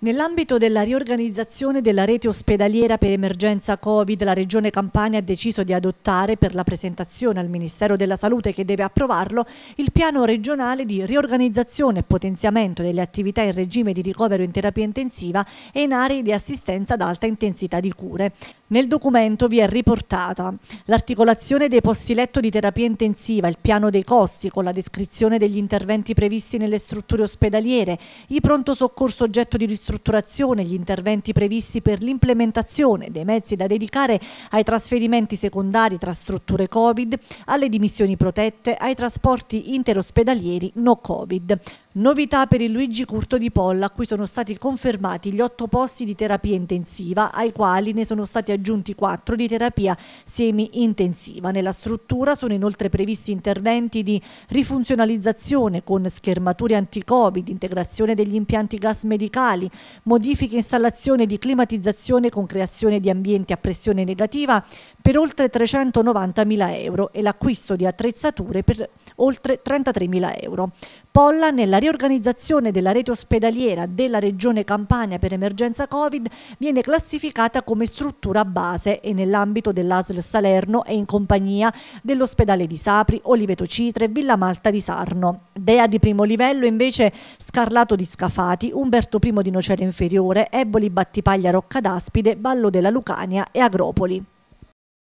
Nell'ambito della riorganizzazione della rete ospedaliera per emergenza Covid, la Regione Campania ha deciso di adottare per la presentazione al Ministero della Salute che deve approvarlo il piano regionale di riorganizzazione e potenziamento delle attività in regime di ricovero in terapia intensiva e in aree di assistenza ad alta intensità di cure. Nel documento vi è riportata l'articolazione dei posti letto di terapia intensiva, il piano dei costi con la descrizione degli interventi previsti nelle strutture ospedaliere, i pronto soccorso oggetto di ristrutturazione ristrutturazione e gli interventi previsti per l'implementazione dei mezzi da dedicare ai trasferimenti secondari tra strutture Covid, alle dimissioni protette, ai trasporti interospedalieri no Covid. Novità per il Luigi Curto di Polla, a cui sono stati confermati gli otto posti di terapia intensiva, ai quali ne sono stati aggiunti quattro di terapia semi-intensiva. Nella struttura sono inoltre previsti interventi di rifunzionalizzazione con schermature anti-Covid, integrazione degli impianti gas medicali, modifiche e installazione di climatizzazione con creazione di ambienti a pressione negativa per oltre 390.000 euro e l'acquisto di attrezzature per oltre 33.000 euro. Polla nella riorganizzazione della rete ospedaliera della Regione Campania per emergenza Covid viene classificata come struttura base e nell'ambito dell'ASL Salerno è in compagnia dell'ospedale di Sapri, Oliveto Citre, Villa Malta di Sarno. DEA di primo livello invece Scarlato di Scafati, Umberto I di Nocera Inferiore, Eboli Battipaglia Roccadaspide, Ballo della Lucania e Agropoli.